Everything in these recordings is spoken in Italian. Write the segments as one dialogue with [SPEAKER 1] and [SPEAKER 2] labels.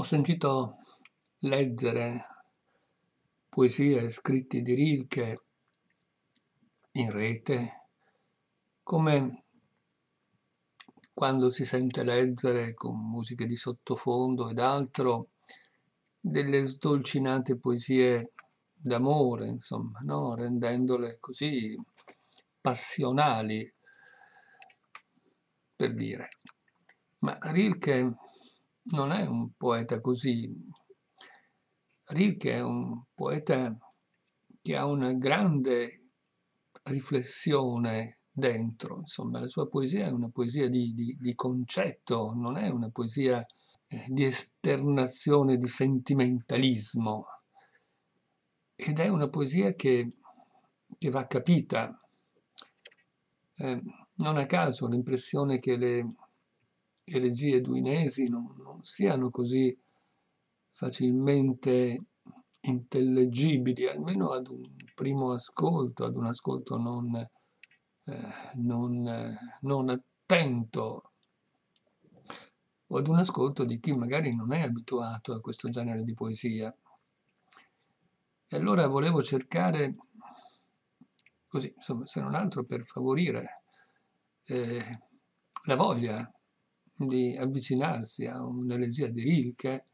[SPEAKER 1] Ho sentito leggere poesie, scritti di Rilke in rete, come quando si sente leggere con musiche di sottofondo ed altro delle sdolcinate poesie d'amore, insomma, no? rendendole così passionali, per dire. Ma Rilke non è un poeta così. Rilke è un poeta che ha una grande riflessione dentro, insomma la sua poesia è una poesia di, di, di concetto, non è una poesia eh, di esternazione di sentimentalismo ed è una poesia che, che va capita. Eh, non a caso l'impressione che le, elegie duinesi non, non siano così facilmente intellegibili, almeno ad un primo ascolto, ad un ascolto non, eh, non, eh, non attento o ad un ascolto di chi magari non è abituato a questo genere di poesia. E allora volevo cercare, così, insomma, se non altro per favorire eh, la voglia di avvicinarsi a un'elesia di Rilke,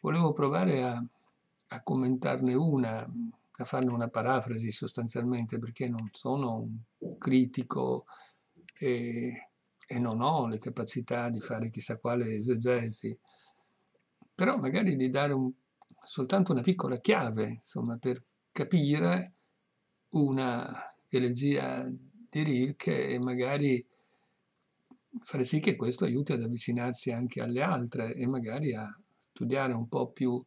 [SPEAKER 1] volevo provare a, a commentarne una, a farne una parafrasi sostanzialmente, perché non sono un critico e, e non ho le capacità di fare chissà quale esegesi, però magari di dare un, soltanto una piccola chiave, insomma, per capire una elegia di Rilke e magari fare sì che questo aiuti ad avvicinarsi anche alle altre e magari a studiare un po' più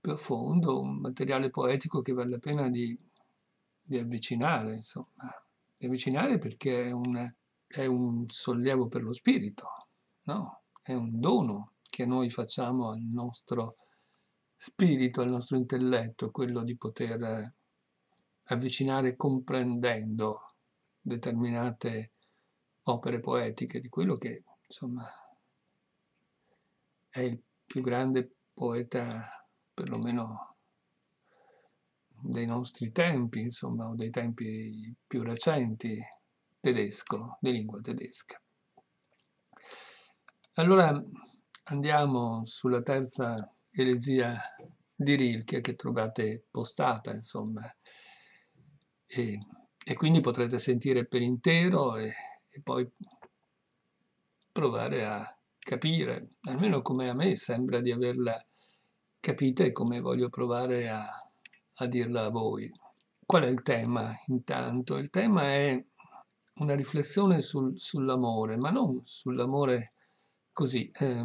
[SPEAKER 1] profondo un materiale poetico che vale la pena di, di avvicinare, insomma. Di avvicinare perché è un, è un sollievo per lo spirito, no? È un dono che noi facciamo al nostro spirito, al nostro intelletto, quello di poter avvicinare comprendendo determinate opere poetiche, di quello che insomma è il più grande poeta, perlomeno dei nostri tempi, insomma, o dei tempi più recenti, tedesco, di lingua tedesca. Allora andiamo sulla terza elegia di Rilke che trovate postata, insomma, e, e quindi potrete sentire per intero e e poi provare a capire, almeno come a me sembra di averla capita e come voglio provare a, a dirla a voi. Qual è il tema intanto? Il tema è una riflessione sul, sull'amore, ma non sull'amore così, eh,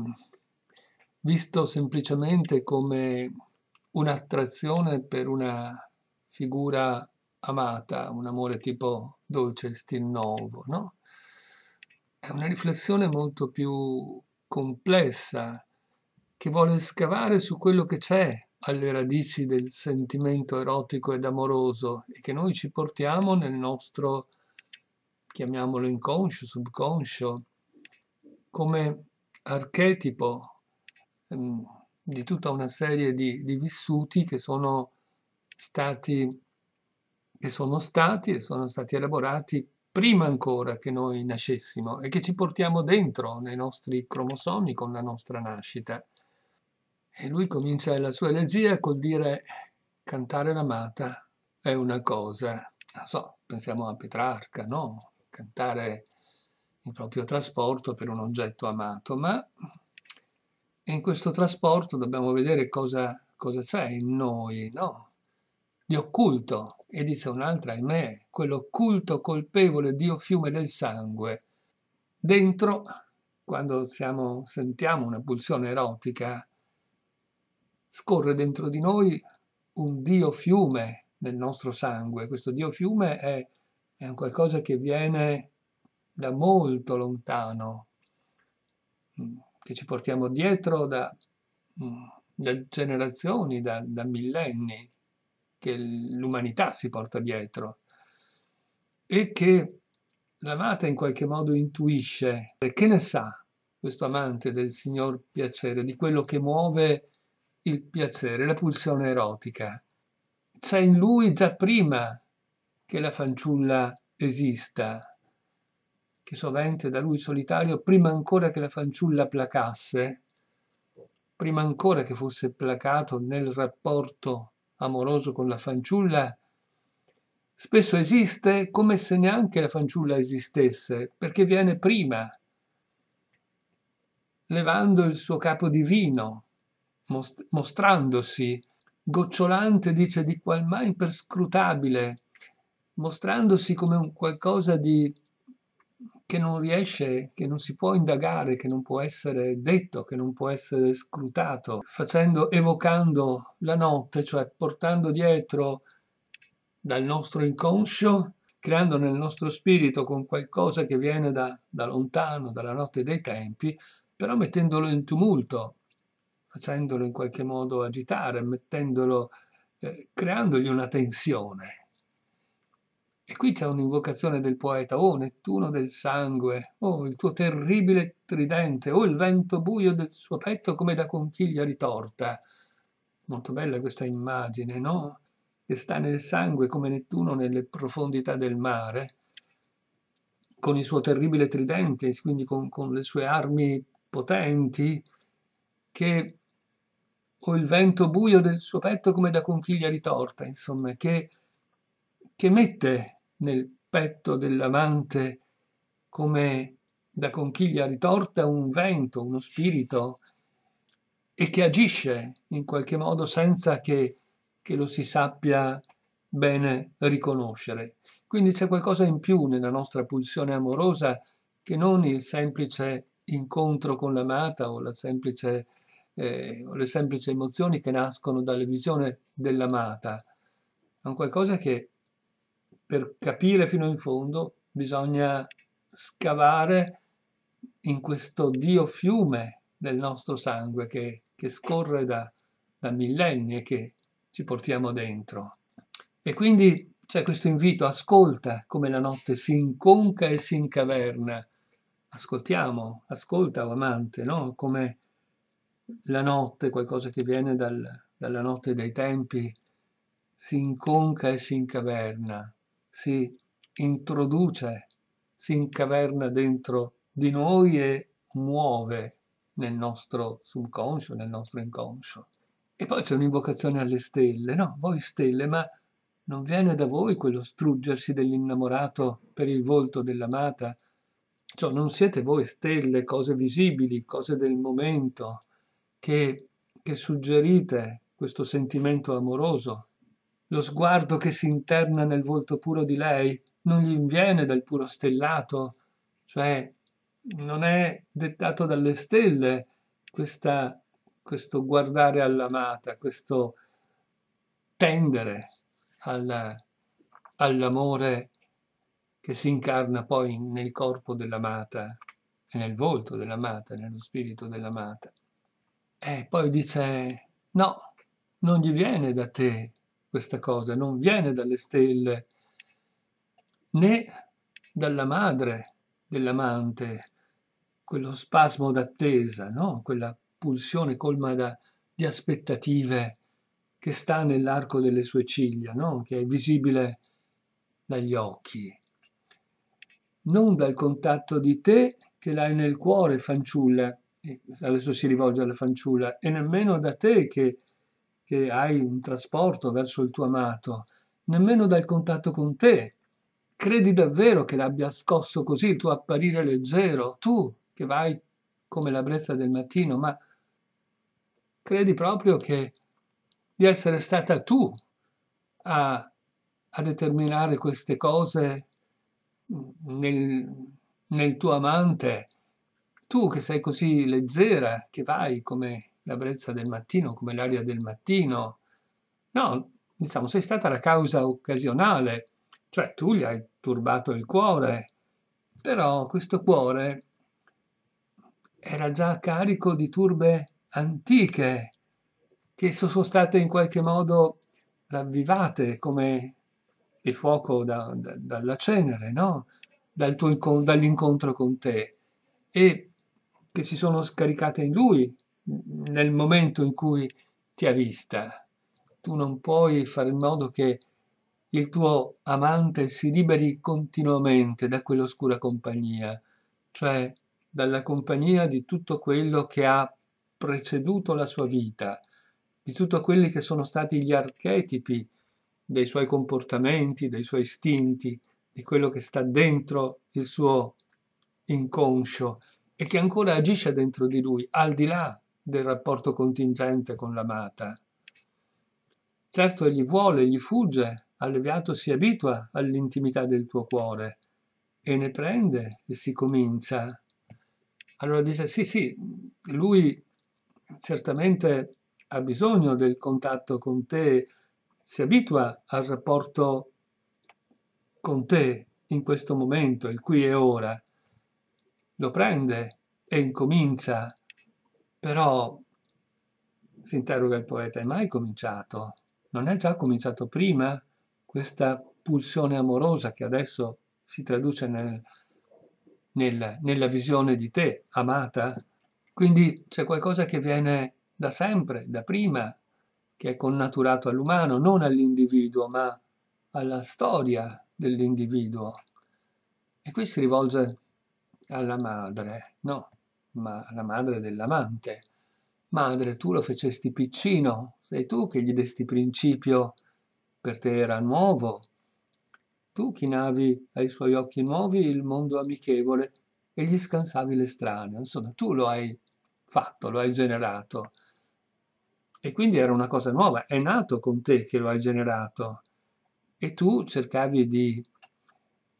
[SPEAKER 1] visto semplicemente come un'attrazione per una figura amata, un amore tipo dolce, stil novo, no? è una riflessione molto più complessa che vuole scavare su quello che c'è alle radici del sentimento erotico ed amoroso e che noi ci portiamo nel nostro, chiamiamolo inconscio, subconscio, come archetipo ehm, di tutta una serie di, di vissuti che sono stati che sono stati e sono stati elaborati prima ancora che noi nascessimo e che ci portiamo dentro nei nostri cromosomi con la nostra nascita. E lui comincia la sua elegia col dire cantare l'amata è una cosa, non so, pensiamo a Petrarca, no? Cantare il proprio trasporto per un oggetto amato, ma in questo trasporto dobbiamo vedere cosa, cosa c'è in noi, no? di occulto, e disse un'altra, ahimè, quell'occulto colpevole Dio fiume del sangue. Dentro, quando siamo, sentiamo una pulsione erotica, scorre dentro di noi un Dio fiume nel nostro sangue. Questo Dio fiume è, è un qualcosa che viene da molto lontano, mm, che ci portiamo dietro da, mm, da generazioni, da, da millenni che l'umanità si porta dietro e che l'amata in qualche modo intuisce. Che ne sa questo amante del signor piacere, di quello che muove il piacere, la pulsione erotica? C'è in lui già prima che la fanciulla esista, che sovente da lui solitario, prima ancora che la fanciulla placasse, prima ancora che fosse placato nel rapporto amoroso con la fanciulla spesso esiste come se neanche la fanciulla esistesse, perché viene prima, levando il suo capo divino, most mostrandosi, gocciolante dice di qual mai imperscrutabile, mostrandosi come un qualcosa di che non riesce, che non si può indagare, che non può essere detto, che non può essere scrutato, facendo, evocando la notte, cioè portando dietro dal nostro inconscio, creando nel nostro spirito con qualcosa che viene da, da lontano, dalla notte dei tempi, però mettendolo in tumulto, facendolo in qualche modo agitare, mettendolo, eh, creandogli una tensione. E qui c'è un'invocazione del poeta, o oh, Nettuno del sangue, o oh, il tuo terribile tridente, o oh, il vento buio del suo petto come da conchiglia ritorta. Molto bella questa immagine, no? Che sta nel sangue come Nettuno nelle profondità del mare, con il suo terribile tridente, quindi con, con le sue armi potenti, che o oh, il vento buio del suo petto come da conchiglia ritorta, insomma, che, che mette nel petto dell'amante come da conchiglia ritorta un vento, uno spirito, e che agisce in qualche modo senza che, che lo si sappia bene riconoscere. Quindi c'è qualcosa in più nella nostra pulsione amorosa che non il semplice incontro con l'amata o, la semplice, eh, o le semplici emozioni che nascono dalle visioni dell'amata, ma un qualcosa che per capire fino in fondo bisogna scavare in questo dio fiume del nostro sangue che, che scorre da, da millenni e che ci portiamo dentro. E quindi c'è questo invito, ascolta come la notte si inconca e si incaverna. Ascoltiamo, ascolta o amante, no? come la notte, qualcosa che viene dal, dalla notte dei tempi, si inconca e si incaverna si introduce, si incaverna dentro di noi e muove nel nostro subconscio, nel nostro inconscio. E poi c'è un'invocazione alle stelle, no, voi stelle, ma non viene da voi quello struggersi dell'innamorato per il volto dell'amata? Cioè, non siete voi stelle, cose visibili, cose del momento, che, che suggerite questo sentimento amoroso lo sguardo che si interna nel volto puro di lei non gli viene dal puro stellato, cioè non è dettato dalle stelle questa, questo guardare all'amata, questo tendere alla, all'amore che si incarna poi nel corpo dell'amata e nel volto dell'amata, nello spirito dell'amata. E poi dice, no, non gli viene da te questa cosa, non viene dalle stelle né dalla madre dell'amante, quello spasmo d'attesa, no? quella pulsione colma da, di aspettative che sta nell'arco delle sue ciglia, no? che è visibile dagli occhi. Non dal contatto di te che l'hai nel cuore, fanciulla, adesso si rivolge alla fanciulla, e nemmeno da te che che hai un trasporto verso il tuo amato, nemmeno dal contatto con te. Credi davvero che l'abbia scosso così il tuo apparire leggero, tu che vai come la brezza del mattino, ma credi proprio che di essere stata tu a, a determinare queste cose nel, nel tuo amante, tu che sei così leggera, che vai come la brezza del mattino, come l'aria del mattino. No, diciamo, sei stata la causa occasionale, cioè tu gli hai turbato il cuore, però questo cuore era già carico di turbe antiche che sono state in qualche modo ravvivate come il fuoco da, da, dalla cenere, no? Dal tuo, dall'incontro con te e che si sono scaricate in lui nel momento in cui ti ha vista, tu non puoi fare in modo che il tuo amante si liberi continuamente da quell'oscura compagnia, cioè dalla compagnia di tutto quello che ha preceduto la sua vita, di tutto quelli che sono stati gli archetipi dei suoi comportamenti, dei suoi istinti, di quello che sta dentro il suo inconscio e che ancora agisce dentro di lui, al di là del rapporto contingente con l'amata. Certo egli vuole, gli fugge, alleviato si abitua all'intimità del tuo cuore e ne prende e si comincia. Allora dice sì, sì, lui certamente ha bisogno del contatto con te, si abitua al rapporto con te in questo momento, il qui e ora, lo prende e incomincia però si interroga il poeta, è mai cominciato? Non è già cominciato prima questa pulsione amorosa che adesso si traduce nel, nel, nella visione di te, amata? Quindi c'è qualcosa che viene da sempre, da prima, che è connaturato all'umano, non all'individuo, ma alla storia dell'individuo. E qui si rivolge alla madre, no? ma la madre dell'amante. Madre, tu lo fecesti piccino, sei tu che gli desti principio, per te era nuovo. Tu chinavi ai suoi occhi nuovi il mondo amichevole e gli scansavi l'estraneo. Insomma, tu lo hai fatto, lo hai generato. E quindi era una cosa nuova, è nato con te che lo hai generato. E tu cercavi di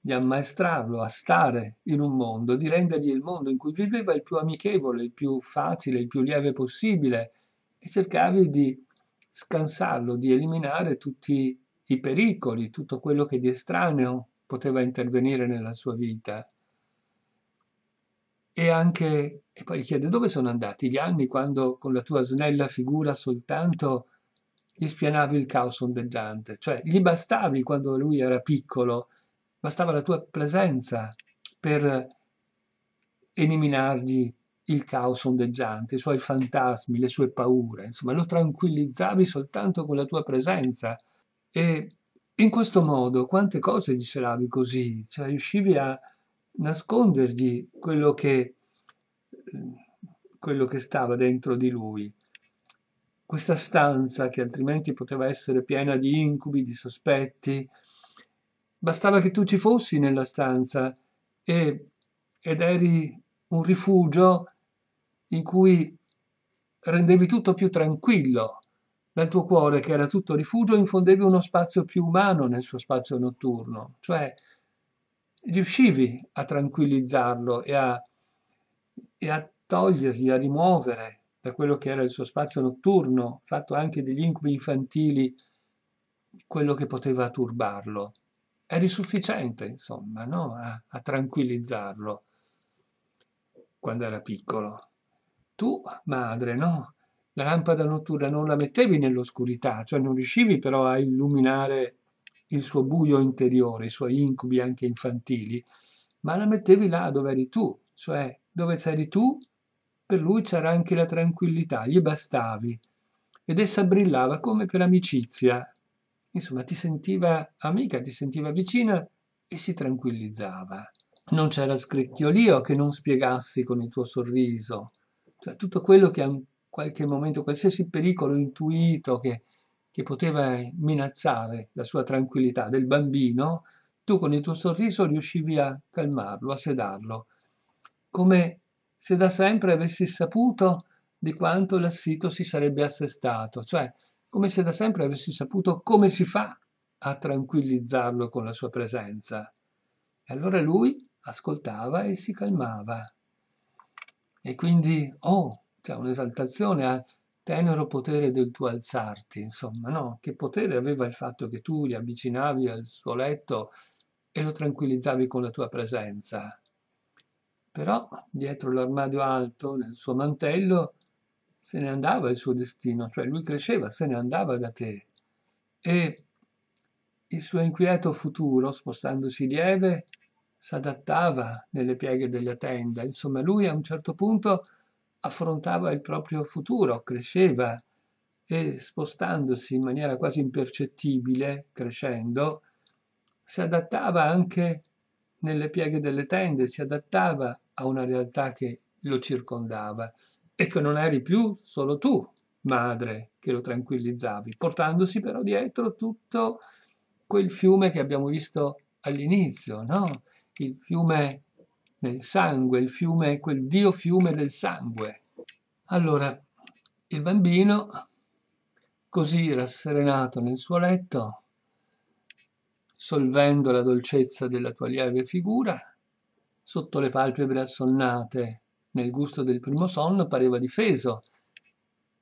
[SPEAKER 1] di ammaestrarlo a stare in un mondo, di rendergli il mondo in cui viveva il più amichevole, il più facile, il più lieve possibile e cercavi di scansarlo, di eliminare tutti i pericoli, tutto quello che di estraneo poteva intervenire nella sua vita. E anche, e poi chiede dove sono andati gli anni quando con la tua snella figura soltanto gli spianavi il caos ondeggiante, cioè gli bastavi quando lui era piccolo bastava la tua presenza per eliminargli il caos ondeggiante, i suoi fantasmi, le sue paure, insomma lo tranquillizzavi soltanto con la tua presenza e in questo modo quante cose gli celavi così, cioè riuscivi a nascondergli quello che, quello che stava dentro di lui. Questa stanza che altrimenti poteva essere piena di incubi, di sospetti, Bastava che tu ci fossi nella stanza e, ed eri un rifugio in cui rendevi tutto più tranquillo. Dal tuo cuore, che era tutto rifugio, infondevi uno spazio più umano nel suo spazio notturno, cioè riuscivi a tranquillizzarlo e a, e a togliergli, a rimuovere da quello che era il suo spazio notturno, fatto anche degli incubi infantili, quello che poteva turbarlo eri sufficiente, insomma, no? a, a tranquillizzarlo quando era piccolo. Tu, madre, no? La lampada notturna non la mettevi nell'oscurità, cioè non riuscivi però a illuminare il suo buio interiore, i suoi incubi anche infantili, ma la mettevi là dove eri tu, cioè dove c'eri tu, per lui c'era anche la tranquillità, gli bastavi ed essa brillava come per amicizia, Insomma, ti sentiva amica, ti sentiva vicina e si tranquillizzava. Non c'era scricchiolio che non spiegassi con il tuo sorriso. Cioè, tutto quello che a qualche momento, qualsiasi pericolo intuito che, che poteva minacciare la sua tranquillità del bambino, tu con il tuo sorriso riuscivi a calmarlo, a sedarlo, come se da sempre avessi saputo di quanto l'assito si sarebbe assestato, cioè come se da sempre avessi saputo come si fa a tranquillizzarlo con la sua presenza. E allora lui ascoltava e si calmava. E quindi, oh, c'è un'esaltazione al tenero potere del tuo alzarti, insomma, no? Che potere aveva il fatto che tu li avvicinavi al suo letto e lo tranquillizzavi con la tua presenza. Però dietro l'armadio alto, nel suo mantello, se ne andava il suo destino, cioè lui cresceva, se ne andava da te. E il suo inquieto futuro, spostandosi lieve, s'adattava nelle pieghe della tenda. Insomma, lui a un certo punto affrontava il proprio futuro, cresceva e spostandosi in maniera quasi impercettibile, crescendo, si adattava anche nelle pieghe delle tende, si adattava a una realtà che lo circondava e che non eri più solo tu, madre, che lo tranquillizzavi, portandosi però dietro tutto quel fiume che abbiamo visto all'inizio, no? Il fiume del sangue, il fiume, quel dio fiume del sangue. Allora, il bambino, così rasserenato nel suo letto, solvendo la dolcezza della tua lieve figura, sotto le palpebre assonnate nel gusto del primo sonno pareva difeso.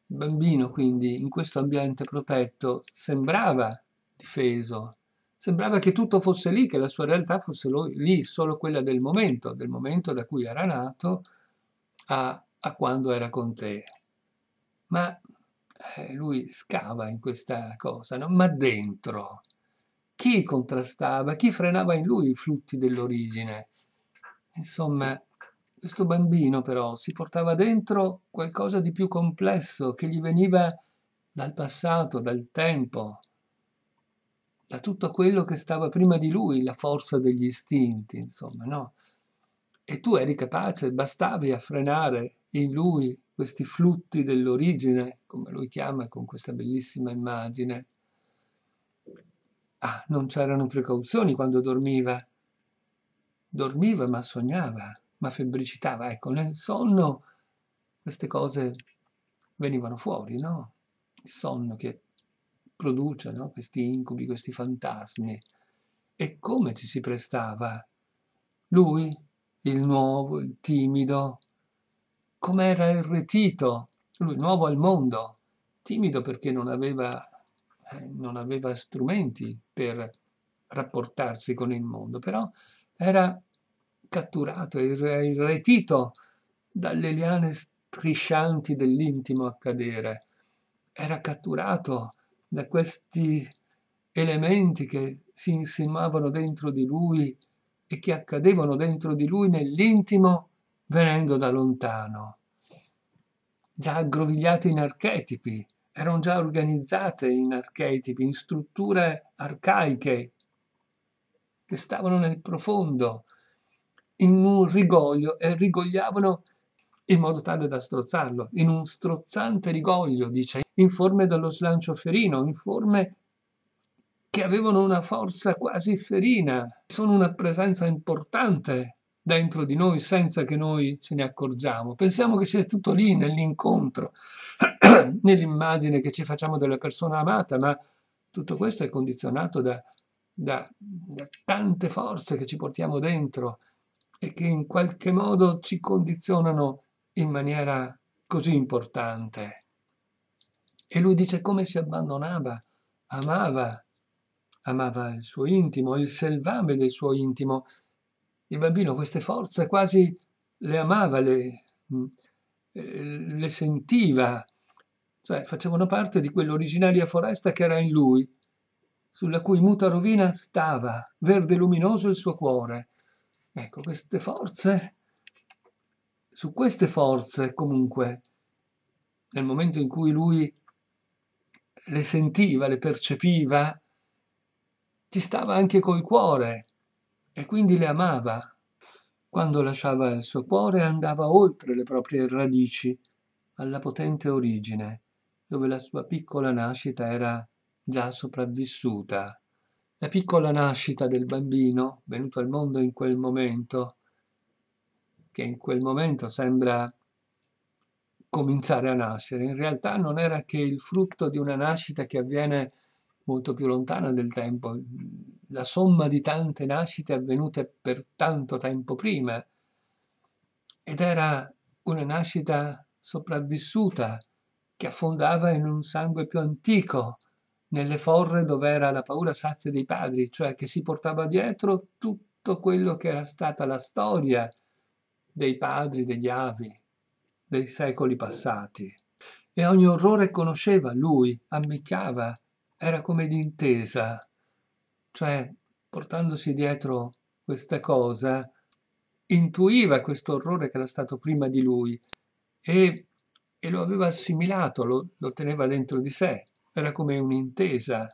[SPEAKER 1] Il bambino quindi in questo ambiente protetto sembrava difeso, sembrava che tutto fosse lì, che la sua realtà fosse lì, solo quella del momento, del momento da cui era nato a, a quando era con te. Ma eh, lui scava in questa cosa, no? ma dentro chi contrastava, chi frenava in lui i flutti dell'origine. Insomma, questo bambino però si portava dentro qualcosa di più complesso che gli veniva dal passato, dal tempo, da tutto quello che stava prima di lui, la forza degli istinti, insomma, no? E tu eri capace, bastavi a frenare in lui questi flutti dell'origine, come lui chiama con questa bellissima immagine. Ah, non c'erano precauzioni quando dormiva. Dormiva ma sognava ma febbricitava. Ecco, nel sonno queste cose venivano fuori, no? Il sonno che produce no? questi incubi, questi fantasmi. E come ci si prestava? Lui, il nuovo, il timido, com'era irretito, lui nuovo al mondo, timido perché non aveva, eh, non aveva strumenti per rapportarsi con il mondo, però era catturato il re, dalle liane striscianti dell'intimo accadere. Era catturato da questi elementi che si insinuavano dentro di lui e che accadevano dentro di lui nell'intimo venendo da lontano. Già aggrovigliate in archetipi, erano già organizzate in archetipi, in strutture arcaiche che stavano nel profondo, in un rigoglio e rigogliavano in modo tale da strozzarlo, in un strozzante rigoglio, dice, in forme dallo slancio ferino, in forme che avevano una forza quasi ferina, sono una presenza importante dentro di noi senza che noi ce ne accorgiamo. Pensiamo che sia tutto lì nell'incontro, nell'immagine che ci facciamo della persona amata, ma tutto questo è condizionato da, da, da tante forze che ci portiamo dentro, e che in qualche modo ci condizionano in maniera così importante. E lui dice come si abbandonava, amava, amava il suo intimo, il selvame del suo intimo. Il bambino queste forze quasi le amava, le, mm, eh, le sentiva, cioè facevano parte di quell'originaria foresta che era in lui, sulla cui muta rovina stava, verde luminoso il suo cuore, Ecco, queste forze, su queste forze comunque, nel momento in cui lui le sentiva, le percepiva, ci stava anche col cuore e quindi le amava. Quando lasciava il suo cuore andava oltre le proprie radici, alla potente origine, dove la sua piccola nascita era già sopravvissuta. La piccola nascita del bambino, venuto al mondo in quel momento, che in quel momento sembra cominciare a nascere, in realtà non era che il frutto di una nascita che avviene molto più lontana del tempo, la somma di tante nascite avvenute per tanto tempo prima, ed era una nascita sopravvissuta che affondava in un sangue più antico, nelle forre dove era la paura sazia dei padri, cioè che si portava dietro tutto quello che era stata la storia dei padri, degli avi, dei secoli passati. E ogni orrore conosceva lui, ammiccava, era come d'intesa, cioè portandosi dietro questa cosa, intuiva questo orrore che era stato prima di lui e, e lo aveva assimilato, lo, lo teneva dentro di sé era come un'intesa.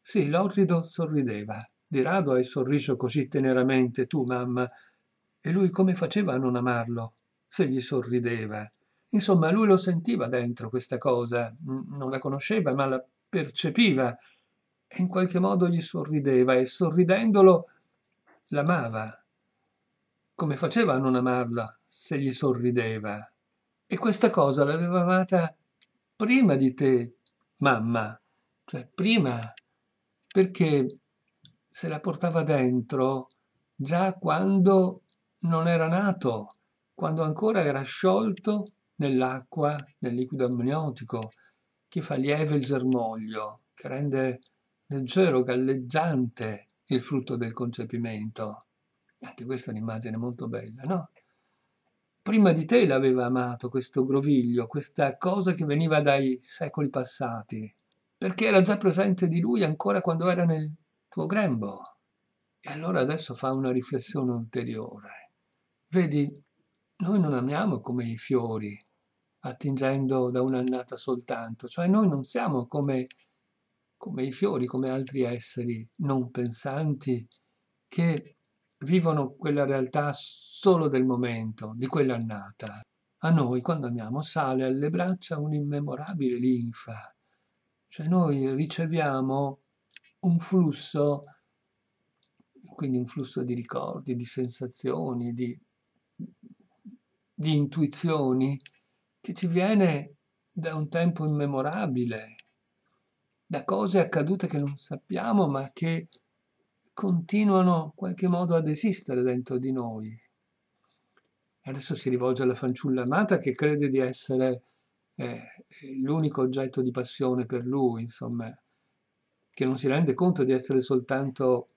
[SPEAKER 1] Sì, l'orrido sorrideva, di rado hai sorriso così teneramente tu, mamma, e lui come faceva a non amarlo, se gli sorrideva? Insomma, lui lo sentiva dentro questa cosa, non la conosceva, ma la percepiva, e in qualche modo gli sorrideva, e sorridendolo l'amava. Come faceva a non amarla, se gli sorrideva? E questa cosa l'aveva amata prima di te, mamma, cioè prima, perché se la portava dentro già quando non era nato, quando ancora era sciolto nell'acqua, nel liquido amniotico, che fa lieve il germoglio, che rende leggero, galleggiante il frutto del concepimento. Anche questa è un'immagine molto bella, no? prima di te l'aveva amato questo groviglio, questa cosa che veniva dai secoli passati, perché era già presente di lui ancora quando era nel tuo grembo. E allora adesso fa una riflessione ulteriore. Vedi, noi non amiamo come i fiori, attingendo da un'annata soltanto, cioè noi non siamo come, come i fiori, come altri esseri non pensanti che vivono quella realtà solo del momento, di quell'annata. A noi, quando andiamo, sale alle braccia un'immemorabile linfa. Cioè noi riceviamo un flusso, quindi un flusso di ricordi, di sensazioni, di, di intuizioni, che ci viene da un tempo immemorabile, da cose accadute che non sappiamo, ma che continuano in qualche modo ad esistere dentro di noi. Adesso si rivolge alla fanciulla amata che crede di essere eh, l'unico oggetto di passione per lui, insomma, che non si rende conto di essere soltanto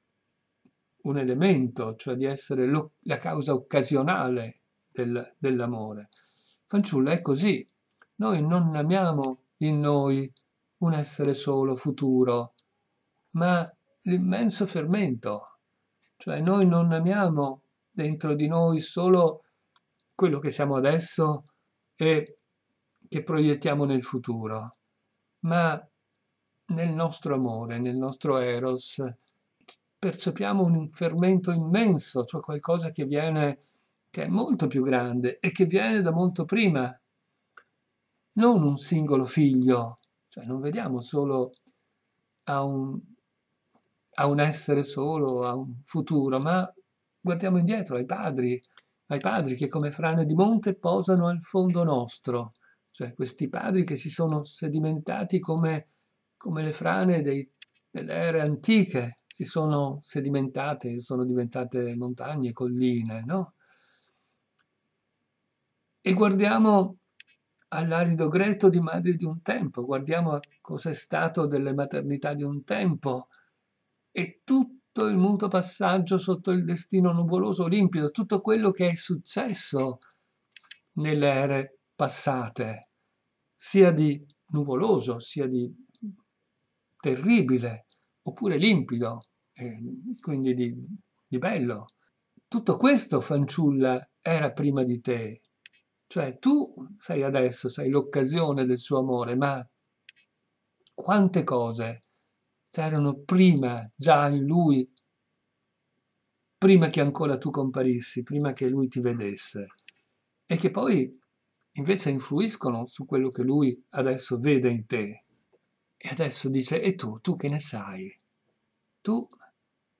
[SPEAKER 1] un elemento, cioè di essere lo, la causa occasionale del, dell'amore. Fanciulla è così. Noi non amiamo in noi un essere solo, futuro, ma l'immenso fermento. Cioè noi non amiamo dentro di noi solo quello che siamo adesso e che proiettiamo nel futuro, ma nel nostro amore, nel nostro eros, percepiamo un fermento immenso, cioè qualcosa che viene, che è molto più grande e che viene da molto prima, non un singolo figlio, cioè non vediamo solo a un, a un essere solo, a un futuro, ma guardiamo indietro ai padri, ai padri che come frane di monte posano al fondo nostro, cioè questi padri che si sono sedimentati come, come le frane dei, delle ere antiche, si sono sedimentate, sono diventate montagne, colline, no? E guardiamo all'arido greto di madri di un tempo, guardiamo a cos'è stato delle maternità di un tempo, e tutto tutto il muto passaggio sotto il destino nuvoloso limpido, tutto quello che è successo nelle ere passate, sia di nuvoloso, sia di terribile, oppure limpido, quindi di, di bello. Tutto questo, fanciulla, era prima di te. Cioè tu sei adesso, sei l'occasione del suo amore, ma quante cose c'erano prima già in lui, prima che ancora tu comparissi, prima che lui ti vedesse, e che poi invece influiscono su quello che lui adesso vede in te. E adesso dice, e tu, tu che ne sai? Tu,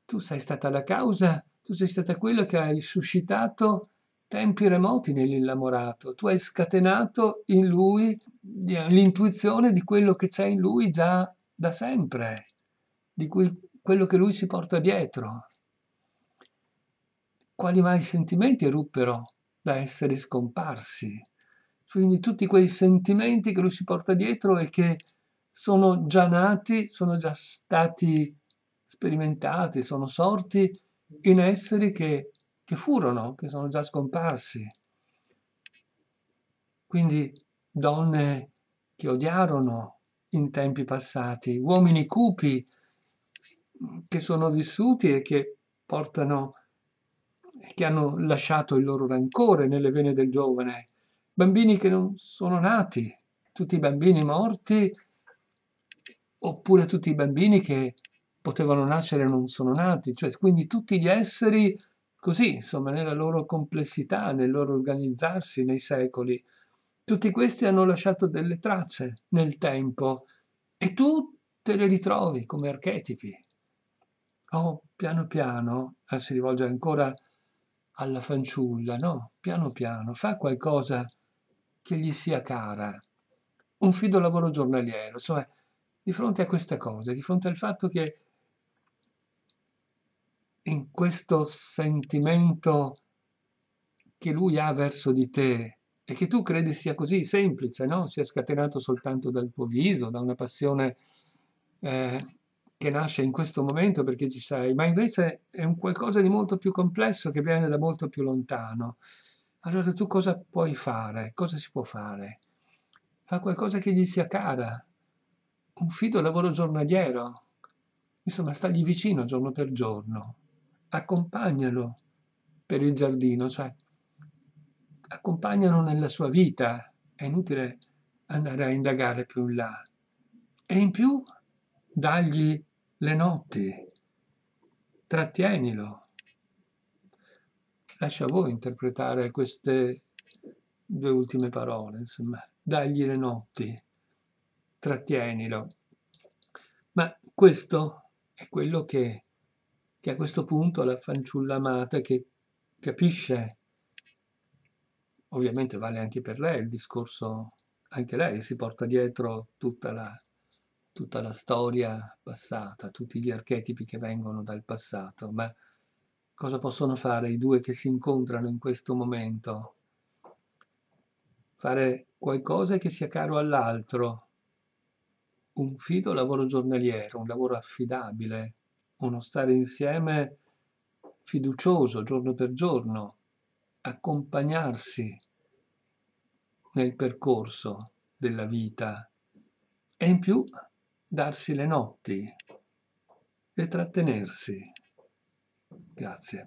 [SPEAKER 1] tu sei stata la causa, tu sei stata quella che hai suscitato tempi remoti nell'innamorato, tu hai scatenato in lui eh, l'intuizione di quello che c'è in lui già da sempre di cui, quello che lui si porta dietro. Quali mai sentimenti eruppero da essere scomparsi? Quindi tutti quei sentimenti che lui si porta dietro e che sono già nati, sono già stati sperimentati, sono sorti in esseri che, che furono, che sono già scomparsi. Quindi donne che odiarono in tempi passati, uomini cupi che sono vissuti e che portano, che hanno lasciato il loro rancore nelle vene del giovane, bambini che non sono nati, tutti i bambini morti, oppure tutti i bambini che potevano nascere e non sono nati, cioè quindi tutti gli esseri così, insomma, nella loro complessità, nel loro organizzarsi nei secoli. Tutti questi hanno lasciato delle tracce nel tempo e tu te le ritrovi come archetipi. Oh, piano piano, eh, si rivolge ancora alla fanciulla, no, piano piano, fa qualcosa che gli sia cara. Un fido lavoro giornaliero, insomma, di fronte a questa cosa, di fronte al fatto che in questo sentimento che lui ha verso di te e che tu credi sia così semplice, no? sia scatenato soltanto dal tuo viso, da una passione eh, che nasce in questo momento perché ci sei, ma invece è un qualcosa di molto più complesso che viene da molto più lontano. Allora tu cosa puoi fare? Cosa si può fare? Fa qualcosa che gli sia cara, un fido lavoro giornaliero, insomma stagli vicino giorno per giorno, accompagnalo per il giardino, cioè accompagnalo nella sua vita, è inutile andare a indagare più in là. E in più dagli le notti. Trattienilo. Lascia a voi interpretare queste due ultime parole, insomma, dagli le notti, trattienilo. Ma questo è quello che, che a questo punto la fanciulla amata che capisce, ovviamente vale anche per lei il discorso, anche lei si porta dietro tutta la tutta la storia passata, tutti gli archetipi che vengono dal passato, ma cosa possono fare i due che si incontrano in questo momento? Fare qualcosa che sia caro all'altro, un fido lavoro giornaliero, un lavoro affidabile, uno stare insieme fiducioso giorno per giorno, accompagnarsi nel percorso della vita e in più darsi le notti e trattenersi. Grazie.